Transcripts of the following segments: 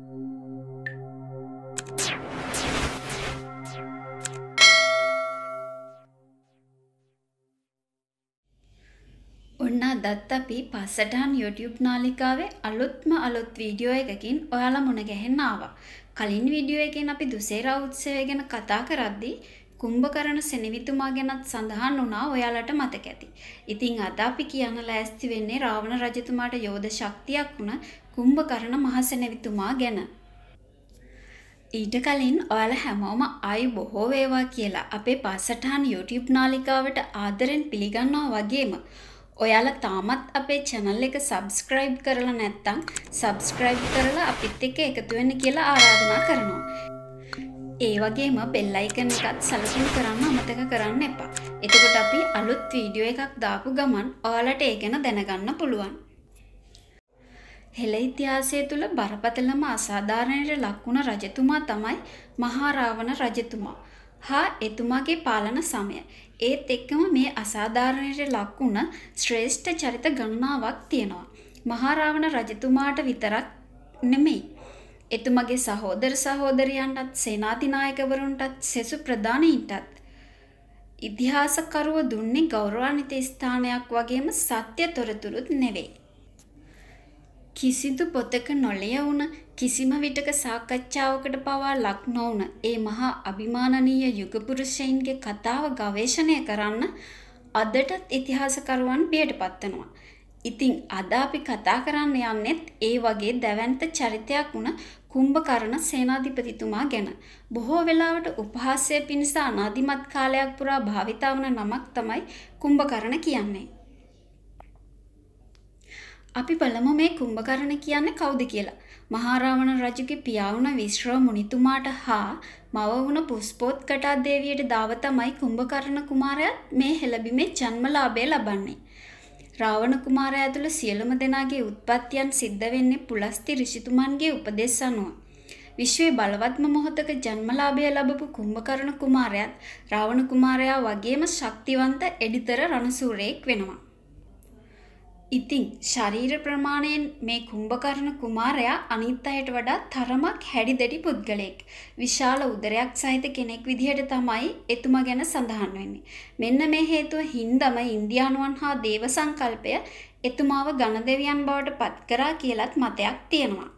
ඔන්න අදත් අපි පස්සටහන් YouTube නාලිකාවේ අලුත්ම අලුත් වීඩියෝ එකකින් ඔයාලා මුණ ගැහෙන්න ආවා. කලින් වීඩියෝ එකෙන් අපි දුසේරා උත්සවය ගැන කතා කරද්දී කුම්භකරණ සෙනෙවිතුමා ගැනත් සඳහන් වුණා ඔයාලට මතක ඇති. ඉතින් අද අපි කියන්න ලෑස්ති වෙන්නේ රාවණ රජතුමාට යෝධ ශක්තියක් වුණ කුම්භකරණ මහසෙනවිතුමා ගැන. ඊට කලින් ඔයාල හැමෝම අයි බොහෝ වේවා කියලා අපේ පස්සටහන් YouTube නාලිකාවට ආදරෙන් පිළිගන්නවා වගේම ඔයාලා තාමත් අපේ channel එක subscribe කරලා නැත්නම් subscribe කරලා අපිත් එක්ක එකතු වෙන්න කියලා ආරාධනා කරනවා. ඒ වගේම bell icon එකත් සැලසුම් කරන්න අමතක කරන්න එපා. එතකොට අපි අලුත් වීඩියෝ එකක් දාපු ගමන් ඔයාලට ඒ ගැන දැනගන්න පුළුවන්. හෙළ ඉතිහාසය තුළ බරපතලම අසාධාරණයට ලක්වුණ රජතුමා තමයි මහාරාවණ රජතුමා. හා එතුමාගේ පාලන සමය. ඒත් එක්කම මේ අසාධාරණයට ලක්වුණ ශ්‍රේෂ්ඨ චරිත ගණනාවක් තියෙනවා. මහාරාවණ රජතුමාට විතරක් නෙමෙයි. එතුමගේ සහෝදර සහෝදරයන්ටත් සේනාතිනායකවරුන්ටත් සෙසු ප්‍රධානීන්ටත්. ඉතිහාසකරුව දුන්නේ ගෞරවාන්විත ස්ථානයක් වගේම සත්‍ය තොරතුරුත් නෙවෙයි. කිසිදු පොතක නොලියවුණ කිසිම විටක සාකච්ඡාවකට පවා ලක් නොවුණ ඒ මහා අභිමානනීය යුගපුරුෂයන්ගේ කතාව ගවේෂණය කරන්න අදටත් ඉතිහාසකරුවන් බියට පත්වනවා. ඉතිං අද අපි කතා කරන්න යන්නෙත් ඒ වගේ දැවන්ත චරිතයක් වුණ කුම්භකරණ සේනාධිපතිතුමා ගැන. බොහෝ වෙලාවට උපහාසය පිණිස අනාදිමත් කාලයක් පුරා භාවිතා වන නමක් තමයි කුම්භකරණ කියන්නේ. අපි බලමු මේ කුම්භකරණ කියන්නේ කවුද කියලා. මහාරාවණ රජුගේ පියා වුණ විශ්‍රව මුනිතුමාට හා මව වුණ පුස්පෝත්කටා දේවියට දාව තමයි කුම්භකරණ කුමාරයා මේ හෙළබිමේ ජන්මලාභය ලබන්නේ. රාවණ කුමාරයා ඇතුළු සියලුම දෙනාගේ උත්පත්තියන් සිද්ධ වෙන්නේ පුලස්ති ඍෂිතුමන්ගේ උපදෙස් අනුව. විශ්වයේ බලවත්ම මොහොතක ජන්මලාභය ලැබපු කුම්භකරණ කුමාරයාත් රාවණ කුමාරයා වගේම ශක්තිවන්ත එඩිතර රණසූරයෙක් වෙනවා. ඉතිං ශරීර ප්‍රමාණයෙන් මේ කුම්භකරණ කුමාරයා අනිත් අයට වඩා තරමක් හැඩි දෙඩි පුද්ගලයෙක්. විශාල උදරයක් සහිත කෙනෙක් විදිහට තමයි එතුමා ගැන සඳහන් වෙන්නේ. මෙන්න මේ හේතුව හින්දම ඉන්දියානුවන් හා දේව සංකල්පය එතුමාව ගණ දෙවියන් බවට පත් කරා කියලත් මතයක් තියෙනවා.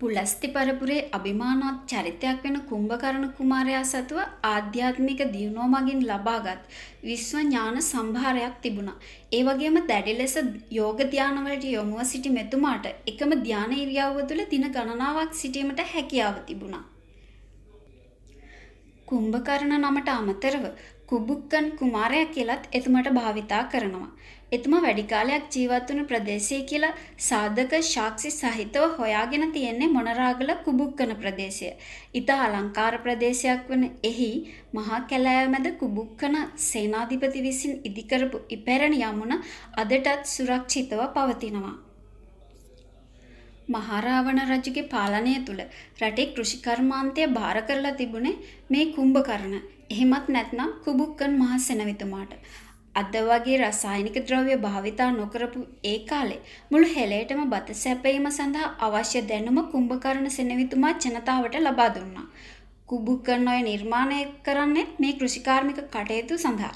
පුලස්ති පරපුරේ අභිමානවත් චරිතයක් වෙන කුම්භකරණ කුමාරයා සතුව ආධ්‍යාත්මික දියුණුව මගින් ලබාගත් විශ්ව ඥාන සම්භාරයක් තිබුණා. ඒ වගේම දැඩි ලෙස යෝග ධානවලට යොමුව සිටි මෙතුමාට එකම ධාන ඉරියව්ව තුළ දින ගණනාවක් සිටීමට හැකියාව තිබුණා. කුම්භකරණ නමට අමතරව කුබුක්කන් කුමාරයා කියලත් එතුමට භාවිතා කරනවා. එතුමා වැඩි කාලයක් ජීවත් වුණු ප්‍රදේශය කියලා සාධක සාක්ෂි සහිතව හොයාගෙන තියෙන්නේ මොනරාගල කුබුක්කන ප්‍රදේශය. ඊට අලංකාර ප්‍රදේශයක් වන එහි මහා කැලෑ මැද කුබුක්කන සේනාධිපති විසින් ඉදිකරපු ඉපැරණි යමුණ අදටත් සුරක්ෂිතව පවතිනවා. මහාරාවණ රජුගේ පාලනය තුළ රටේ කෘෂිකර්මාන්තය භාර කරලා තිබුණේ මේ කුම්භකරණ. එහෙමත් නැත්නම් කුබුක්කන් මහසෙනවිතුමාට. අද වගේ රසායනික ද්‍රව්‍ය භාවිතා නොකරපු ඒ කාලේ මුළු හෙළයටම බත සැපයීම සඳහා අවශ්‍ය දැනුම කුම්භකරණ සෙනවිතුමා ජනතාවට ලබා දුන්නා. කුබුක්කන් ඔය නිර්මාණය කරන්නේ මේ කෘෂිකාර්මික කටයුතු සඳහා.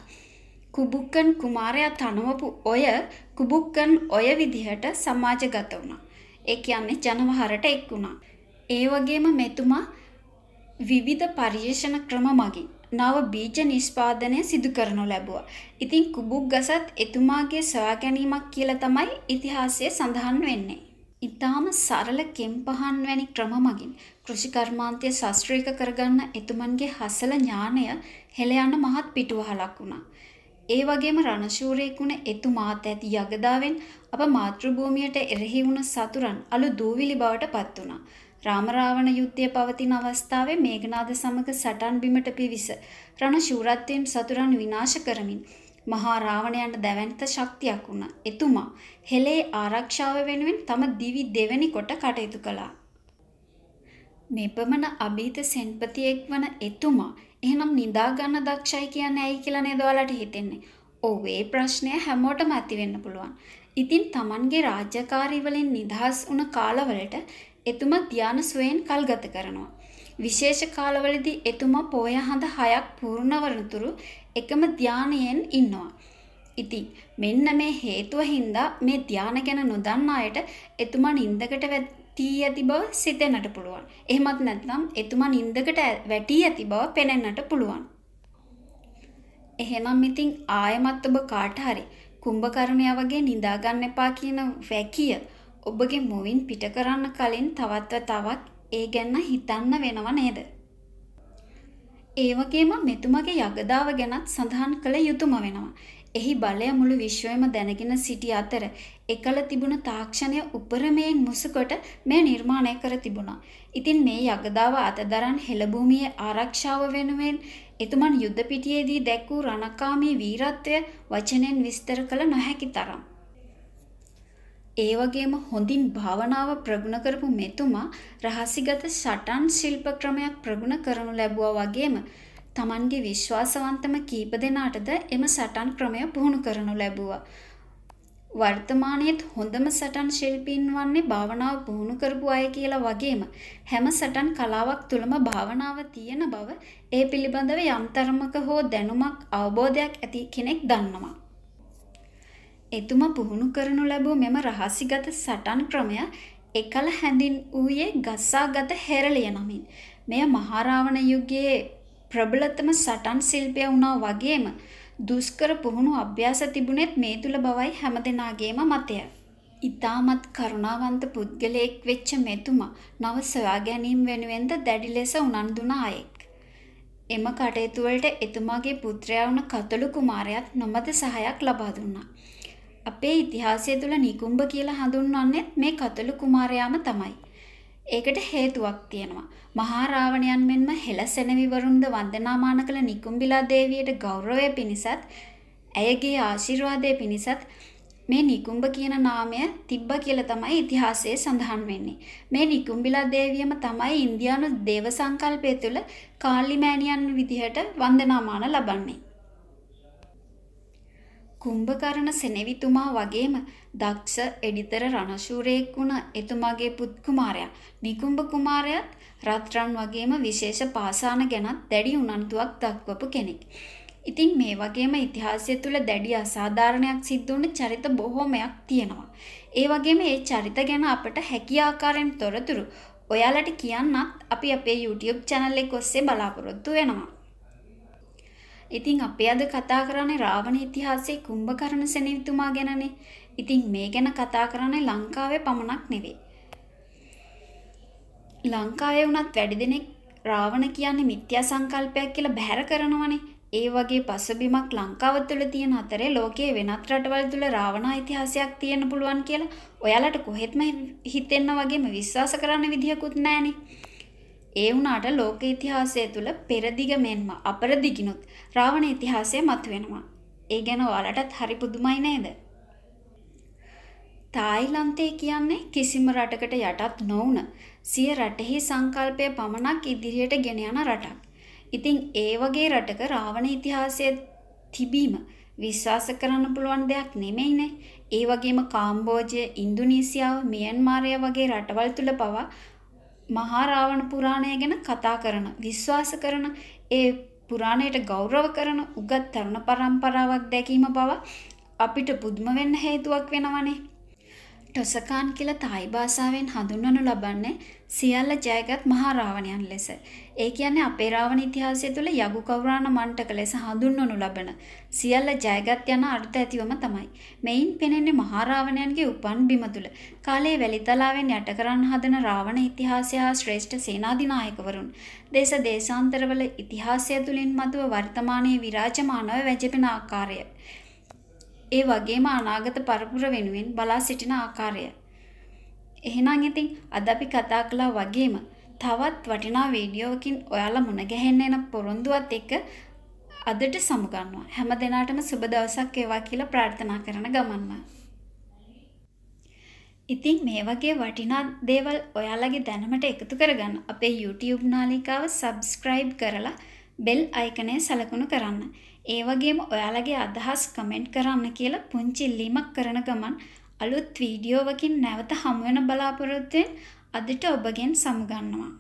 කුබුක්කන් කුමාරයා තනවපු ඔය කුබුක්කන් ඔය විදිහට සමාජගත වුණා. ඒ කියන්නේ ජනවහරට එක් වුණා. ඒ වගේම මෙතුමා විවිධ පර්යේෂණ ක්‍රම මගින් නව බීජ නිෂ්පාදනය සිදු කරනු ලැබුවා. ඉතින් කුබුක් ගසත් එතුමාගේ සොයා ගැනීමක් කියලා තමයි ඉතිහාසයේ සඳහන් වෙන්නේ. ඉතාම සරල කෙම්පහන් වැනි ක්‍රම මගින් කෘෂිකර්මාන්තය ශාස්ත්‍රීය කරගන්න එතුමන්ගේ හසල ඥාණය හෙළ යන මහත් පිටුවහලක් වුණා. ඒ වගේම රණශූරයෙකුන එතුමාත් ඇති යගදාවෙන් අප මාතෘභූමියට එරෙහි වුණ සතුරන් අලු දූවිලි බවට පත් වුණා. රාමරාවණ යුද්ධය පවතින අවස්ථාවේ මේඝනාද සමග සටන් බිමට පිවිස රණශූරත්වයෙන් සතුරන් විනාශ කරමින් මහා රාවණයන්ට දැවැන්ත ශක්තියක් වුණා. එතුමා හෙලේ ආරක්ෂාව වෙනුවෙන් තම දිවි දෙවැනි කොට කටයුතු කළා. මෙපමණ අභීත සෙන්පතියෙක් වන එතුමා එහෙනම් නිදා ගන්න දක්ෂයි කියන්නේ ඇයි කියලා නේද ඔයාලට හිතෙන්නේ. ඔව් ඒ ප්‍රශ්නය හැමෝටම ඇති වෙන්න පුළුවන්. ඉතින් Tamanගේ රාජ්‍යකාරී වලින් නිදහස් වුණ කාලවලට එතුමා ධාන සුවෙන් කල්ගත කරනවා. විශේෂ කාලවලදී එතුමා පොය හඳ හයක් පූර්ණ වනතුරු එකම ධානයෙන් ඉන්නවා. ඉතින් මෙන්න මේ හේතුව හින්දා මේ ධාන ගැන නොදන්න අයට එතුමා නින්දකට තී ඇති බව සිතෙන්නට පුළුවන්. එහෙමත් නැත්නම් එතුමා නින්දකට වැටී ඇති බව පෙනෙන්නට පුළුවන්. එහෙනම් ඉතින් ආයමත් ඔබ කාට හරි කුම්භකරණයා වගේ නිදා ගන්න එපා කියන වැකිය ඔබගේ මොවින් පිට කරන්න කලින් තවත් තවත් ඒ ගැන හිතන්න වෙනව නේද? ඒ වගේම මෙතුමගේ යගදාව ගැනත් සඳහන් කළ යුතුයම වෙනවා. එහි බලය මුළු විශ්වයම දැනගෙන සිටි අතර එකල තිබුණ තාක්ෂණය උපරමයෙන් මුසකොට මේ නිර්මාණය කර තිබුණා. ඉතින් මේ යගදාව අතදරන් හෙළභූමියේ ආරක්ෂාව වෙනුවෙන් එතුමන් යුද්ධ පිටියේදී දැක් වූ රණකාමී වීරත්වය වචනෙන් විස්තර කළ නොහැකි තරම්. ඒ වගේම හොඳින් භාවනාව ප්‍රගුණ කරපු මෙතුමා රහසිගත සටන් ශිල්ප ක්‍රමයක් ප්‍රගුණ කරනු ලැබුවා වගේම තමන්ගේ විශ්වාසවන්තම කීප දෙනාටද එම සටන් ක්‍රමය පුහුණු කරනු ලැබුවා. වර්තමානයේත් හොඳම සටන් ශිල්පීන් වන්නේ භාවනාව පුහුණු කරපු අය කියලා වගේම හැම සටන් කලාවක් තුළම භාවනාව තියෙන බව ඒ පිළිබඳව යම්තරමක හෝ දැනුමක් අවබෝධයක් ඇති කෙනෙක් දන්නවා. එතුමා පුහුණු කරනු ලැබූ මෙම රහසිගත සටන් ක්‍රමය එකල හැඳින් වූයේ ගස්සාගත හෙරළිය නමින් මෙය මහාරාවණ යුගයේ ප්‍රබලතම සටන් ශිල්පිය වුණා වගේම දුෂ්කර පුහුණු අභ්‍යාස තිබුණෙත් මේ තුල බවයි හැමදෙනාගේම මතය. ඉතාමත් කරුණාවන්ත පුද්ගලයෙක් වෙච්ච මෙතුමා නව සොයා ගැනීම වෙනුවෙන්ද දැඩි ලෙස උනන්දුන අයෙක්. එම කටයුතු වලට එතුමාගේ පුත්‍රයා වුණ කතළු කුමාරයාත් නොමද සහයක් ලබා දුන්නා. අපේ ඉතිහාසය තුල නිකුම්බ කියලා හඳුන්වන්නේ මේ කතළු කුමාරයාම තමයි. ඒකට හේතුවක් තියෙනවා. මහා රාවණයන් මෙන්ම හෙළ සෙනවිවරුන්ද වන්දනාමාන කළ නිකුම්බිලා දේවියට ගෞරවය පිණිසත් ඇයගේ ආශිර්වාදය පිණිසත් මේ නිකුම්බ කියන නාමය තිබ්බ කියලා තමයි ඉතිහාසයේ සඳහන් වෙන්නේ. මේ නිකුම්බිලා දේවියම තමයි ඉන්දියානු දේව සංකල්පය තුළ කාලිමෑණියන් විදිහට වන්දනාමාන ලබන්නේ. කුම්භකරණ සෙනෙවිතුමා වගේම දක්ෂ එඩිතර රණශූරයෙක් වුණ එතුමාගේ පුත් කුමාරයා නිකුම්භ කුමාරයාත් රත්රන් වගේම විශේෂ පාසාන ගැනත් දැඩි උනන්දුවක් දක්වපු කෙනෙක්. ඉතින් මේ වගේම ඉතිහාසය තුළ දැඩි අසාධාරණයක් සිද්ධ වුණ චරිත බොහෝමයක් තියෙනවා. ඒ වගේම ඒ චරිත ගැන අපට හැකි ආකාරයෙන් තොරතුරු ඔයාලට කියන්නත් අපි අපේ YouTube channel එක ඔස්සේ බලාපොරොත්තු වෙනවා. ඉතින් අපේ අද කතා කරන්නේ රාවණ ඉතිහාසයේ කුම්භකරණ සෙනවිතුමා ගැනනේ. ඉතින් මේ ගැන කතා කරන්නේ ලංකාවේ පමණක් නෙවෙයි. ලංකාවේ වුණත් වැඩි දෙනෙක් රාවණ කියන්නේ මිත්‍යා සංකල්පයක් කියලා බැහැර කරනවනේ. ඒ වගේ පසුබිමක් ලංකාව තුළ තියෙන අතරේ ලෝකයේ වෙනත් රටවල් තුළ රාවණා ඉතිහාසයක් තියෙන්න පුළුවන් කියලා ඔයාලට කොහෙත්ම හිතෙන්න වගේම විශ්වාස කරන්න විදිහකුත් නෑනේ. ඒ වුණාට ලෝක ඉතිහාසය තුළ පෙරදිග මෙන්ම අපරදිගිනුත් රාවණ ඉතිහාසය මතුවෙනවා. ඒ ගැන ඔයාලටත් හරි පුදුමයි නේද? තායිලන්තය කියන්නේ කිසිම රටකට යටත් නොවුන සිය රටෙහි සංකල්පය පමණක් ඉදිරියට ගෙන යන රටක්. ඉතින් ඒ වගේ රටක රාවණ ඉතිහාසය තිබීම විශ්වාස කරන්න පුළුවන් දෙයක් නෙමෙයිනේ. ඒ වගේම කාම්බෝජය, ඉන්දුනීසියාව, මියන්මාරය වගේ රටවල් තුල පවා මහා රාවණ පුරාණය ගැන කතා කරන විශ්වාස කරන ඒ පුරාණයට ගෞරව කරන උගත් තරුණ පරම්පරාවක් දැකීම බව අපිට පුදුම වෙන්න හේතුවක් වෙනවනේ ටොසකාන් කියලා තායි භාෂාවෙන් හඳුන්වනු ලබන්නේ සියල්ල ජයගත් මහා රාවණයන් ලෙස. ඒ කියන්නේ අපේ රාවණ ඉතිහාසය තුළ යගු කවුරාණ මණ්ඩක ලෙස හඳුන්වනු ලබන සියල්ල ජයගත් යන අර්ථ ඇතිවම තමයි. මෙයින් පෙනෙන්නේ මහා රාවණයන්ගේ උපන් බිම තුළ කාලයේ වැලිතලාවෙන් යටකරන් හදන රාවණ ඉතිහාසය හා ශ්‍රේෂ්ඨ සේනාධිනායකවරුන් දේශ දේශාන්තරවල ඉතිහාසය තුළින් මතුව වර්තමානයේ විරාජමානව වැජෙපෙන ආකාරය ඒ වගේම අනාගත පරපුර වෙනුවෙන් බලා සිටින ආකාරය. එහෙනම් ඉතින් අද අපි කතා කළා වගේම තවත් වටිනා වීඩියෝකින් ඔයාලා මුණ ගැහෙන්න එන පොරොන්දුවත් එක්ක අදට සමුගන්නවා. හැම දිනාටම සුබ දවසක් වේවා කියලා ප්‍රාර්ථනා කරන ගමන්ම. ඉතින් මේ වගේ වටිනා දේවල් ඔයාලගේ දැනුමට එකතු කරගන්න අපේ YouTube නාලිකාව subscribe කරලා bell icon එක සලකුණු කරන්න. ඒ වගේම ඔයාලගේ අදහස් කමෙන්ට් කරන්න කියලා පුංචි ඉල්ලීමක් කරන ගමන් අලුත් වීඩියෝවකින් නැවත හමුවෙන බලාපොරොත්තුෙන් අදට ඔබගෙන් සමුගන්නවා.